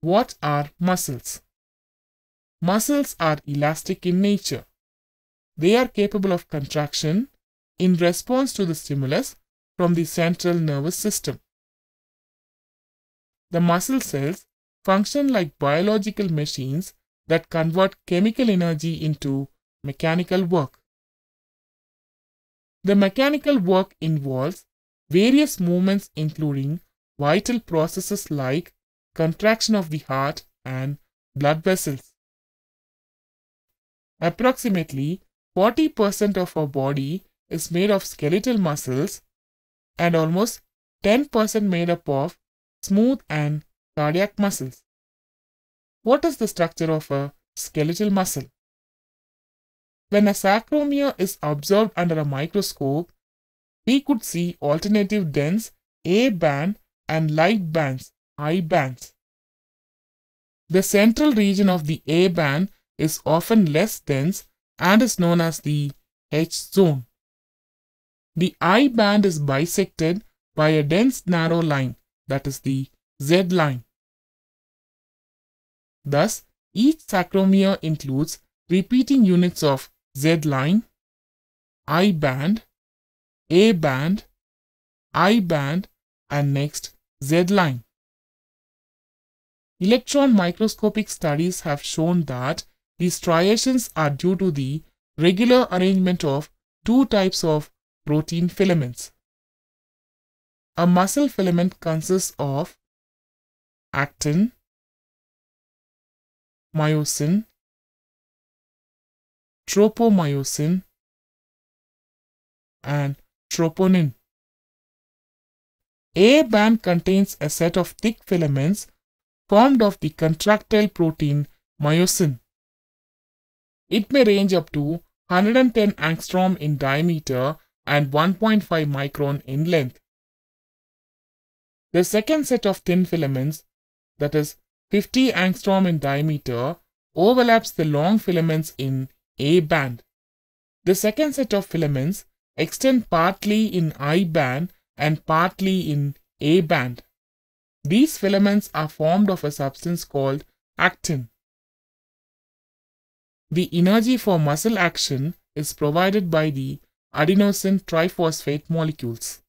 What are muscles? Muscles are elastic in nature. They are capable of contraction in response to the stimulus from the central nervous system. The muscle cells function like biological machines that convert chemical energy into mechanical work. The mechanical work involves various movements including vital processes like contraction of the heart and blood vessels. Approximately 40% of our body is made of skeletal muscles and almost 10% made up of smooth and cardiac muscles. What is the structure of a skeletal muscle? When a sarcomere is observed under a microscope, we could see alternative dense A band and light bands I bands. The central region of the A band is often less dense and is known as the H zone. The I band is bisected by a dense narrow line, that is the Z line. Thus, each sarcomere includes repeating units of Z line, I band, A band, I band, and next Z line. Electron microscopic studies have shown that these striations are due to the regular arrangement of two types of protein filaments. A muscle filament consists of actin, myosin, tropomyosin, and troponin. A band contains a set of thick filaments formed of the contractile protein myosin. It may range up to 110 angstrom in diameter and 1.5 micron in length. The second set of thin filaments, that is 50 angstrom in diameter, overlaps the long filaments in A band. The second set of filaments extend partly in I band and partly in A band. These filaments are formed of a substance called actin. The energy for muscle action is provided by the adenosine triphosphate molecules.